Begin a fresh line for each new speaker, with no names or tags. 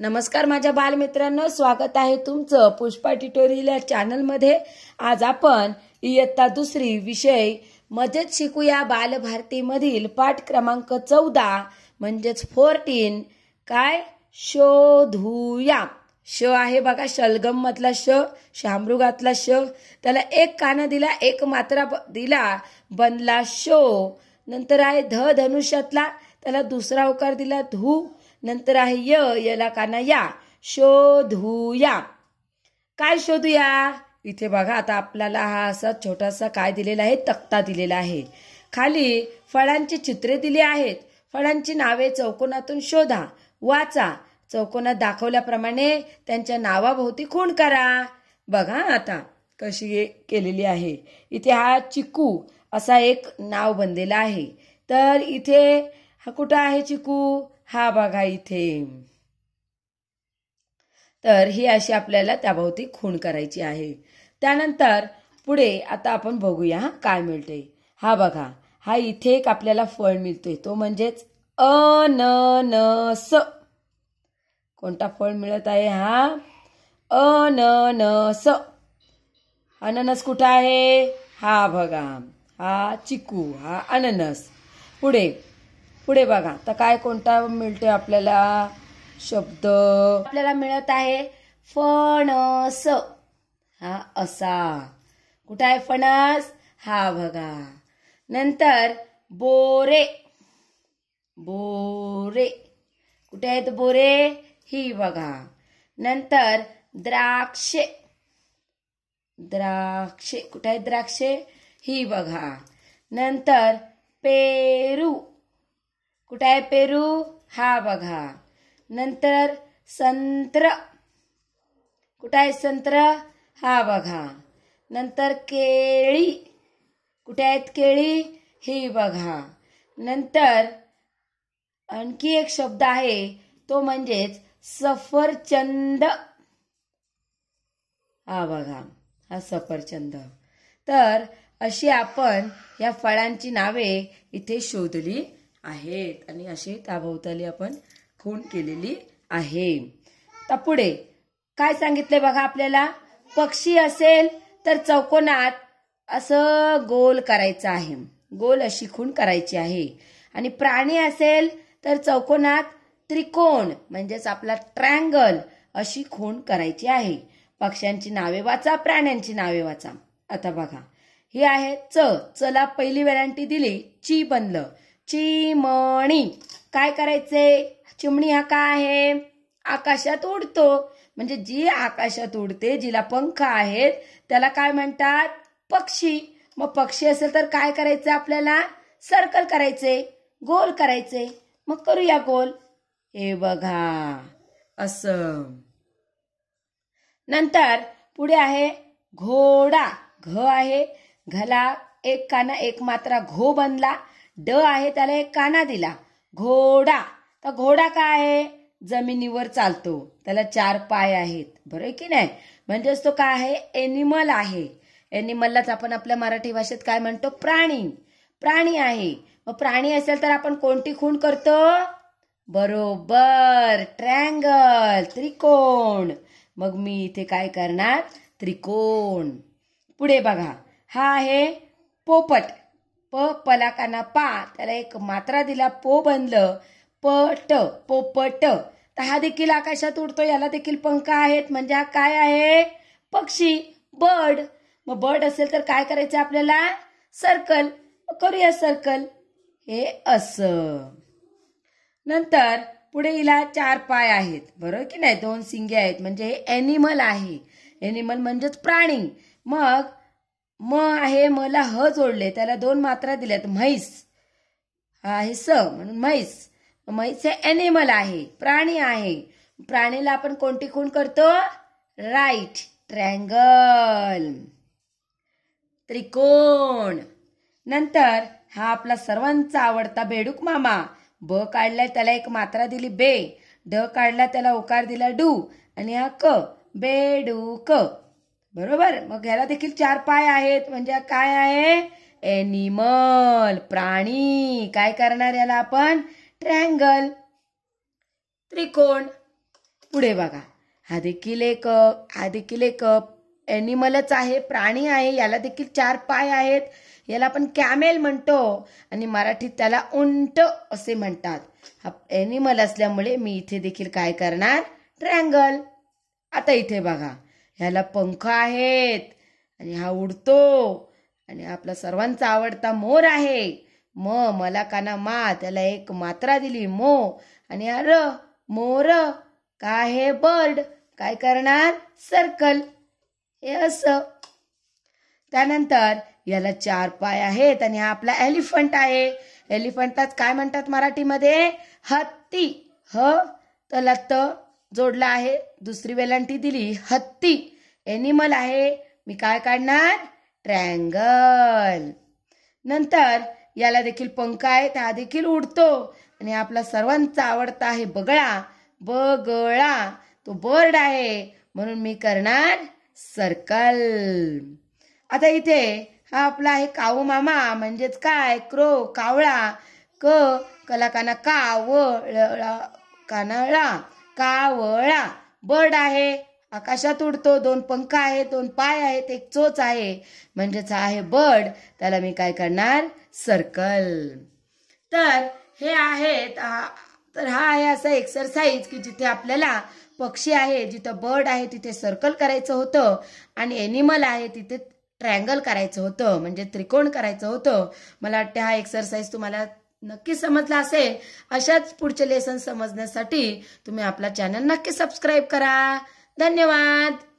नमस्कार माझ्या बालमित्रांनो स्वागत आहे तुमचं पुष्पा ट्युटोरियल चॅनलमध्ये आज आपण इयत्ता दुसरी विषय मजेत शिकूया बालभारतीमधील पाठ क्रमांक चौदा म्हणजेच फोर्टीन काय शोधूया श आहे बघा शलगम मधला श शामृगातला श त्याला एक काना दिला एक मात्रा दिला बनला शो नंतर आहे ध धनुष्यातला त्याला दुसरा अवकार दिला धू नंतर आहे य यला काना या शोधूया काय शोधूया इथे बघा आता आपल्याला हा असा छोटासा काय दिलेला आहे तक्ता दिलेला आहे खाली फळांची चित्रे दिली आहेत फळांची नावे चौकोनातून शोधा वाचा चौकोनात दाखवल्याप्रमाणे त्यांच्या नावाभोवती खूण करा बघा आता कशी केलेली आहे इथे हा चिकू असा एक नाव बनलेला आहे तर इथे हा कुठं आहे चिकू हा बघा इथे तर ही अशी आपल्याला त्याभोवती खूण करायची आहे त्यानंतर पुढे आता आपण बघूया हा काय मिळते हा बघा हा इथे एक आपल्याला फळ मिळतोय तो म्हणजेच अ न न स कोणता फळ मिळत आहे हा अ न न स अननस कुठं आहे हा बघा हा चिकू हा अननस पुढे पुढे बघा तर काय कोणता मिळतोय आपल्याला शब्द आपल्याला मिळत आहे फणस हा असा कुठं आहे फणस हा बघा नंतर बोरे बोरे कुठे आहेत बोरे ही बघा नंतर द्राक्षे द्राक्षे कुठे आहेत द्राक्षे ही बघा नंतर पेरू कुठं आहे पेरू हा बघा नंतर संत्र कुठे आहे संत्र हा बघा नंतर केळी कुठे आहेत केळी ही बघा नंतर आणखी एक शब्द आहे तो म्हणजेच सफरचंद हा बघा हा सफरचंद तर अशी आपण या फळांची नावे इथे शोधली आहेत आणि अशी त्याभोवताली आपण खूण केलेली आहे तर पुढे काय सांगितले बघा आपल्याला पक्षी असेल तर चौकोनात असं गोल करायचं आहे गोल अशी खूण करायची आहे आणि प्राणी असेल तर चौकोनात त्रिकोण म्हणजेच आपला ट्रँगल अशी खूण करायची आहे पक्ष्यांची नावे वाचा प्राण्यांची नावे वाचा आता बघा ही आहे च चला पहिली व्हरायटी दिली ची बनलं चिमणी काय करायचे चिमणी हा काय आहे आकाशात उडतो म्हणजे जी आकाशात उडते जिला पंख आहेत त्याला काय म्हणतात पक्षी मग पक्षी असेल तर काय करायचं आपल्याला सर्कल करायचे गोल करायचे मग करूया गोल हे बघा अस नंतर पुढे आहे घोडा घ आहे घला एक काना एक मात्रा घो बनला ड आहे त्याला एक काना दिला घोडा तर घोडा काय आहे जमिनीवर चालतो त्याला चार पाय आहेत बरोबर की नाही म्हणजेच तो काय आहे एनिमल आहे एनिमललाच आपण आपल्या मराठी भाषेत काय म्हणतो प्राणी प्राणी आहे मग प्राणी असेल तर आपण कोणती खूण करतो बरोबर ट्रँगल त्रिकोण मग मी इथे काय करणार त्रिकोण पुढे बघा हा आहे पोपट प पलाकाना पा त्याला एक मात्रा दिला पो बनलं प ट पोपट तर हा देखील आकाशात उडतो याला देखील पंख आहेत म्हणजे हा काय आहे पक्षी बर्ड मग बर्ड असेल तर काय करायचं आपल्याला सर्कल करूया सर्कल हे असं नंतर पुढे हिला चार पाय आहेत बरोबर की नाही दोन सिंगे आहेत म्हणजे हे एनिमल आहे एनिमल म्हणजेच प्राणी मग म आहे मला ह जोडले त्याला दोन मात्रा दिल्यात म्हैस हा आहे स म्हणून म्हैस म्हैस हे ॲनिमल आहे प्राणी आहे प्राणीला आपण कोणती खूण करतो राईट ट्रँगल त्रिकोण नंतर हा आपला सर्वांचा आवडता बेडूक मामा ब काढलाय त्याला एक मात्रा दिली बे ड काढला त्याला ओकार दिला डू आणि हा क बेडूक बरोबर मग याला देखील चार पाय आहेत म्हणजे काय आहे एनिमल प्राणी काय करणार याला आपण ट्रँगल त्रिकोण पुढे बघा हा देखील एक हा देखील एक एनिमलच आहे प्राणी आहे याला देखील चार पाय आहेत याला आपण कॅमेल म्हणतो आणि मराठीत त्याला उंट असे म्हणतात हा एनिमल असल्यामुळे मी इथे देखील काय करणार ट्रँगल आता इथे बघा ह्याला पंख आहेत आणि हा उडतो आणि आपला सर्वांचा आवडता मोर आहे म मला काना मा त्याला एक मात्रा दिली मो आणि अर र मोर काय हे बर्ड काय करणार सर्कल हे असं त्यानंतर याला चार पाय आहेत आणि हा आपला एलिफंट आहे एलिफंटात काय म्हणतात मराठीमध्ये हत्ती ह तला त जोडला आहे दुसरी वेलांटी दिली हत्ती एनिमल आहे मी काय काढणार ट्रँगल नंतर याला देखील पंख आहे त्या देखील उडतो आणि आपला सर्वांचा आवडता आहे बगळा बगळा तो बर्ड आहे म्हणून मी करणार सर्कल आता इथे हा आपला आहे काऊ मामा म्हणजेच काय क्रो कावळा क कलाकाना का व कानाळा कावळा बर्ड आहे आकाशात उडतो दोन पंख आहे दोन पाय आहेत एक चोच आहे म्हणजेच आहे बर्ड त्याला मी काय करणार सर्कल तर हे आहेत तर हा आहे असा एक्सरसाइज की जिथे आपल्याला पक्षी आहे जिथं बर्ड आहे तिथे सर्कल करायचं होतं आणि एनिमल आहे तिथे ट्रायंगल करायचं होतं म्हणजे त्रिकोण करायचं होतं मला वाटतं हा एक्सरसाइज तुम्हाला नक्की समजला असेल अशाच पुढचे लेसन समजण्यासाठी तुम्ही आपला चॅनल नक्की सबस्क्राईब करा धन्यवाद